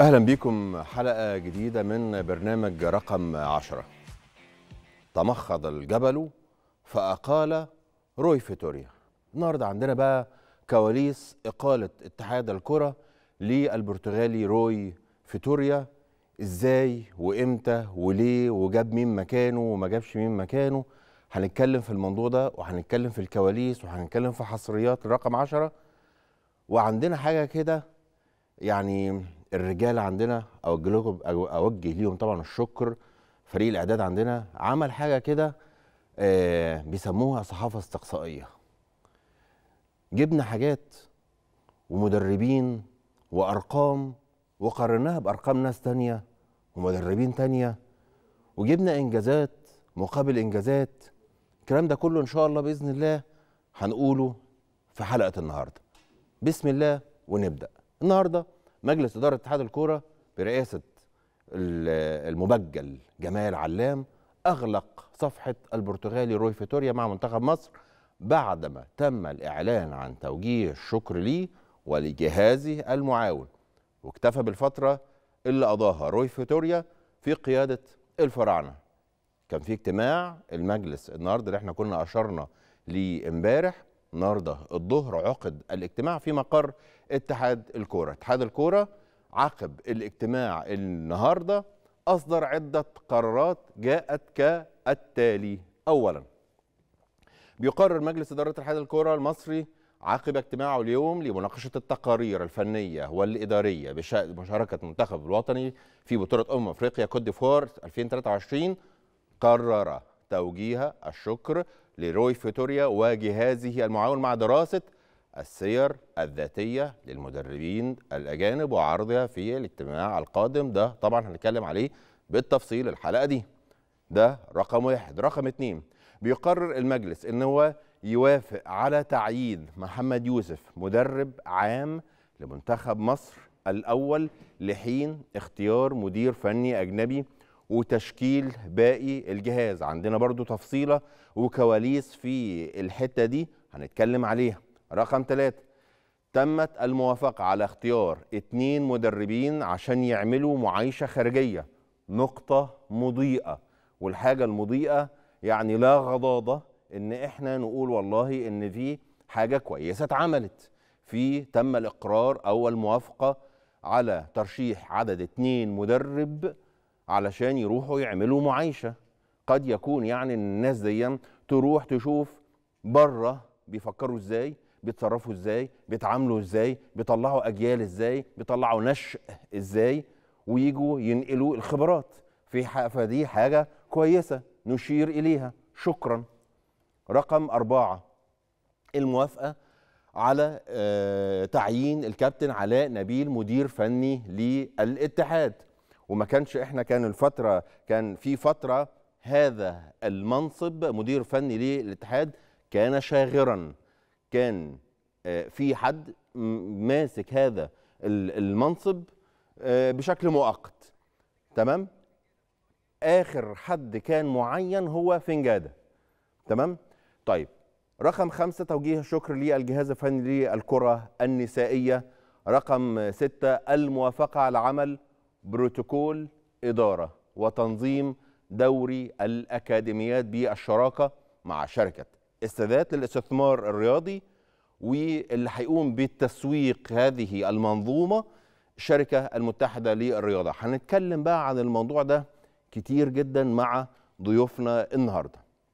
أهلا بكم حلقة جديدة من برنامج رقم عشرة تمخض الجبل فأقال روي فيتوريا النهاردة عندنا بقى كواليس إقالة اتحاد الكرة للبرتغالي روي فيتوريا إزاي وإمتى وليه وجاب مين مكانه وما جابش مين مكانه هنتكلم في الموضوع ده وهنتكلم في الكواليس وهنتكلم في حصريات رقم عشرة وعندنا حاجة كده يعني الرجال عندنا اوجه لهم اوجه ليهم طبعا الشكر فريق الاعداد عندنا عمل حاجه كده آه، بيسموها صحافه استقصائيه جبنا حاجات ومدربين وارقام وقارناها بارقام ناس تانية ومدربين تانية وجبنا انجازات مقابل انجازات الكلام ده كله ان شاء الله باذن الله هنقوله في حلقه النهارده بسم الله ونبدا النهارده مجلس اداره اتحاد الكوره برئاسه المبجل جمال علام اغلق صفحه البرتغالي روي فيتوريا مع منتخب مصر بعدما تم الاعلان عن توجيه الشكر ليه ولجهازه المعاون واكتفى بالفتره اللي قضاها روي فيتوريا في قياده الفراعنه كان في اجتماع المجلس النهارده اللي احنا كنا اشرنا ليه امبارح النهارده الظهر عقد الاجتماع في مقر اتحاد الكوره، اتحاد الكوره عقب الاجتماع النهارده اصدر عده قرارات جاءت كالتالي: اولا بيقرر مجلس اداره اتحاد الكوره المصري عقب اجتماعه اليوم لمناقشه التقارير الفنيه والاداريه بشان مشاركه المنتخب الوطني في بطوله امم افريقيا كوت ديفوار 2023 قرر توجيه الشكر لروي فيتوريا وجهازه المعاون مع دراسة السير الذاتية للمدربين الأجانب وعرضها في الاجتماع القادم ده طبعا هنتكلم عليه بالتفصيل الحلقة دي ده رقم واحد رقم اتنين بيقرر المجلس ان هو يوافق على تعيين محمد يوسف مدرب عام لمنتخب مصر الأول لحين اختيار مدير فني أجنبي وتشكيل باقي الجهاز عندنا برضو تفصيلة وكواليس في الحتة دي هنتكلم عليها رقم ثلاثة تمت الموافقة على اختيار اتنين مدربين عشان يعملوا معايشة خارجية نقطة مضيئة والحاجة المضيئة يعني لا غضاضة ان احنا نقول والله ان في حاجة كويسة اتعملت في تم الاقرار او الموافقة على ترشيح عدد اتنين مدرب علشان يروحوا يعملوا معايشه قد يكون يعني الناس دي تروح تشوف بره بيفكروا ازاي بيتصرفوا ازاي بيتعاملوا ازاي بيطلعوا اجيال ازاي بيطلعوا نشء ازاي ويجوا ينقلوا الخبرات في فدي حاجه كويسه نشير اليها شكرا رقم أربعة الموافقة على آه، تعيين الكابتن علاء نبيل مدير فني للاتحاد وما كانش احنا كان الفتره كان في فتره هذا المنصب مدير فني للاتحاد كان شاغرا كان آه، في حد ماسك هذا المنصب آه، بشكل مؤقت تمام اخر حد كان معين هو فنجاده تمام طيب رقم خمسة توجيه شكر للجهاز الفني للكرة النسائية رقم ستة الموافقة على عمل بروتوكول إدارة وتنظيم دوري الأكاديميات بالشراكة مع شركة السادات للاستثمار الرياضي واللي هيقوم بالتسويق هذه المنظومة الشركة المتحدة للرياضة هنتكلم بقى عن الموضوع ده كتير جدا مع ضيوفنا النهارده